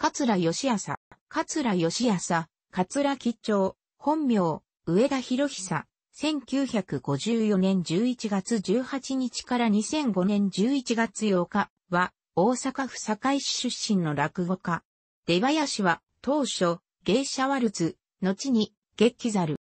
桂義朝、桂義朝、桂吉兆、本名、上田博久、1954年11月18日から2005年11月8日は、大阪府堺市出身の落語家。出林は、当初、芸者ワルツ、後に、劇ザル。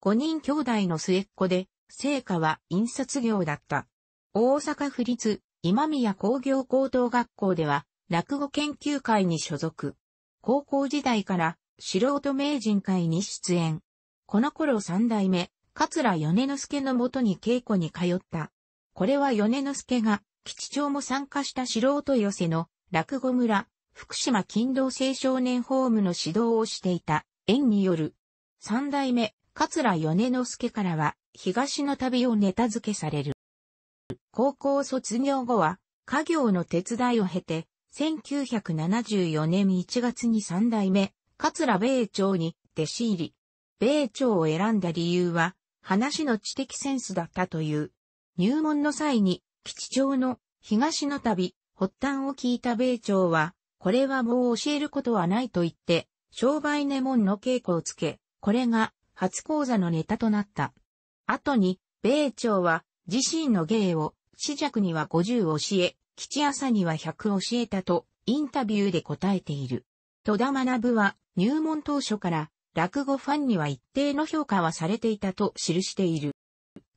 5人兄弟の末っ子で、成果は印刷業だった。大阪府立、今宮工業高等学校では、落語研究会に所属。高校時代から素人名人会に出演。この頃三代目、桂米之助のもとに稽古に通った。これは米之助が、吉長も参加した素人寄せの落語村、福島勤労青少年ホームの指導をしていた縁による。三代目、桂米之助からは、東の旅をネタ付けされる。高校卒業後は、家業の手伝いを経て、1974年1月に三代目、桂米朝に弟子入り。米朝を選んだ理由は、話の知的センスだったという。入門の際に、吉兆の東の旅、発端を聞いた米朝は、これはもう教えることはないと言って、商売根門の稽古をつけ、これが初講座のネタとなった。後に、米朝は自身の芸を、死弱には50教え、吉朝には100教えたと、インタビューで答えている。戸田学は、入門当初から、落語ファンには一定の評価はされていたと記している。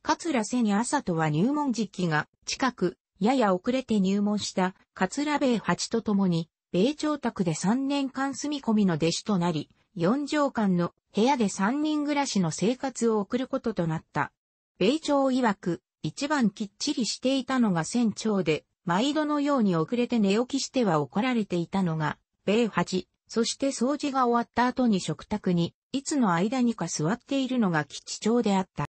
桂瀬に朝とは入門時期が近く、やや遅れて入門した桂米八と共に、米朝宅で3年間住み込みの弟子となり、4畳間の部屋で3人暮らしの生活を送ることとなった。米朝曰く、一番きっちりしていたのが船長で、毎度のように遅れて寝起きしては怒られていたのが、米八、そして掃除が終わった後に食卓に、いつの間にか座っているのが吉兆であった。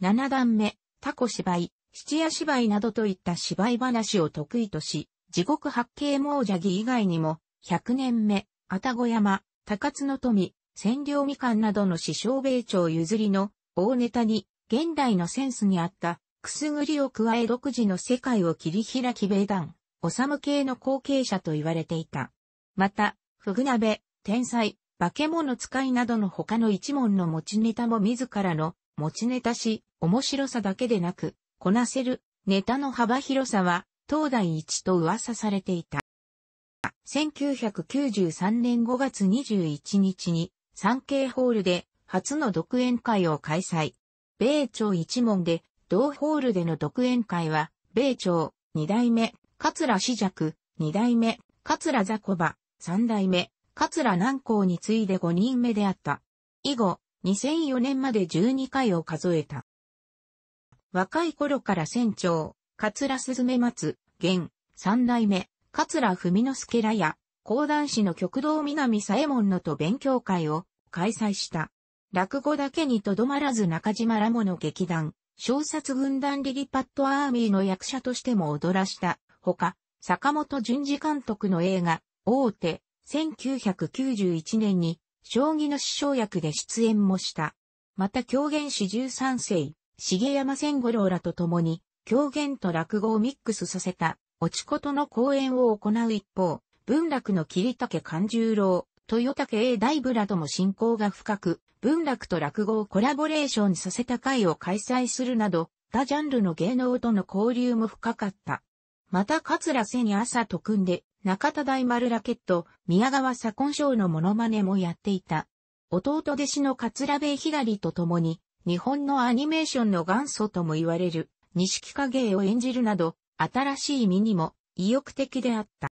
七段目、タコ芝居、七夜芝居などといった芝居話を得意とし、地獄八景猛者儀以外にも、百年目、あたご山、高津の富、千両みかんなどの師匠米朝譲りの大ネタに、現代のセンスに合ったくすぐりを加え独自の世界を切り開き米団、おさむ系の後継者と言われていた。また、ふぐ鍋、天才、化け物使いなどの他の一門の持ちネタも自らの持ちネタし、面白さだけでなく、こなせるネタの幅広さは、東大一と噂されていた。1993年5月21日に、産経ホールで初の独演会を開催。米朝一門で同ホールでの独演会は、米朝、二代目、桂史尺、二代目、桂ザコバ、三代目、桂南光に次いで五人目であった。以後、2004年まで12回を数えた。若い頃から船長、桂すずめ松、現、三代目、桂文之助らや、講談師の極道南左衛門のと勉強会を開催した。落語だけにとどまらず中島らもの劇団、小説軍団リリパットアーミーの役者としても踊らした。ほか、坂本淳二監督の映画、大手、1991年に、将棋の師匠役で出演もした。また狂言師13世、重山千五郎らと共に、狂言と落語をミックスさせた、落ちことの講演を行う一方、文楽の桐竹勘十郎、豊田経大ブラとも親交が深く、文楽と落語をコラボレーションさせた会を開催するなど、他ジャンルの芸能との交流も深かった。また桂瀬に朝と組んで、中田大丸ラケット、宮川左近賞のモノマネもやっていた。弟弟子の桂部左と共に、日本のアニメーションの元祖とも言われる、錦影を演じるなど、新しい身にも意欲的であった。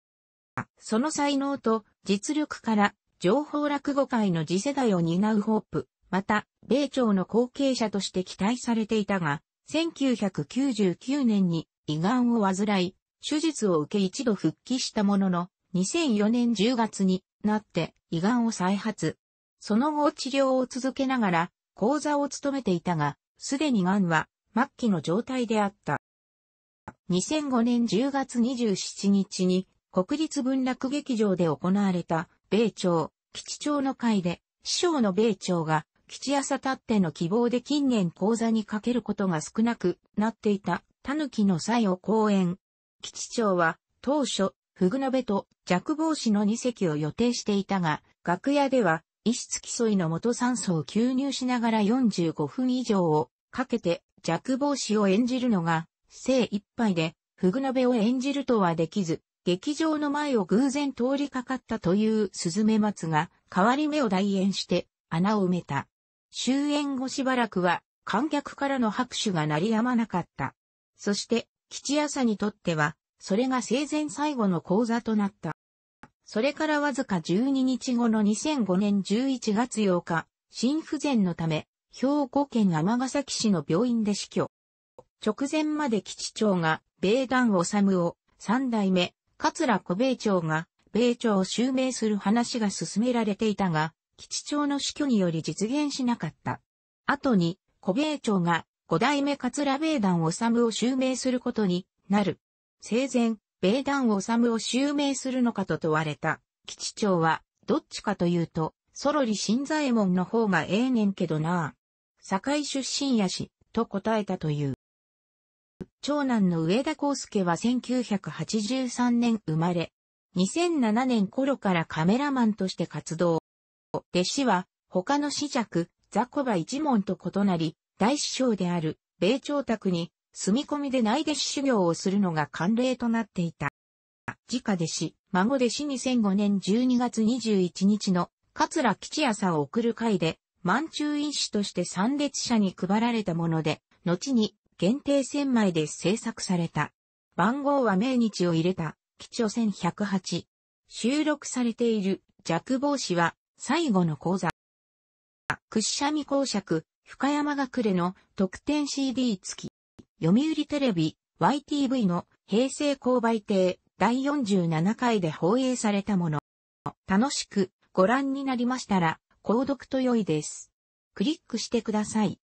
その才能と実力から情報落語界の次世代を担うホープ、また、米朝の後継者として期待されていたが、1999年に胃がんを患い、手術を受け一度復帰したものの、2004年10月になって胃がんを再発。その後治療を続けながら、講座を務めていたが、すでに癌は末期の状態であった。2005年10月27日に国立文楽劇場で行われた米朝、吉朝の会で、師匠の米朝が、吉朝たっての希望で近年講座にかけることが少なくなっていた、狸の際を講演。吉朝は、当初、フグノベと弱防止の二席を予定していたが、楽屋では、異質競いの元酸素を吸入しながら45分以上をかけて弱防止を演じるのが精一杯で、フグノベを演じるとはできず、劇場の前を偶然通りかかったというスズメマツが、変わり目を代演して穴を埋めた。終演後しばらくは観客からの拍手が鳴り止まなかった。そして、吉朝にとっては、それが生前最後の講座となった。それからわずか12日後の2005年11月8日、心不全のため、兵庫県尼崎市の病院で死去。直前まで基地長が、米団治を三代目、桂小米朝が、米朝を襲名する話が進められていたが、吉朝の死去により実現しなかった。後に、小米朝が、五代目桂米団治を襲名することになる。生前、米団治を襲名するのかと問われた。吉朝は、どっちかというと、ソロリ新左衛門の方がええねんけどなぁ。堺出身やし、と答えたという。長男の上田康介は1983年生まれ、2007年頃からカメラマンとして活動。弟子は他の死弱、雑魚場一門と異なり、大師匠である米朝宅に住み込みで内弟子修行をするのが慣例となっていた。自家弟子、孫弟子2005年12月21日の桂吉朝を送る会で、満中医師として参列者に配られたもので、後に限定1000枚で制作された。番号は命日を入れた、基調1108。収録されている、弱帽子は、最後の講座。くっしゃみ公爵、深山学れの特典 CD 付き。読売テレビ、YTV の平成購買亭第47回で放映されたもの。楽しくご覧になりましたら、購読と良いです。クリックしてください。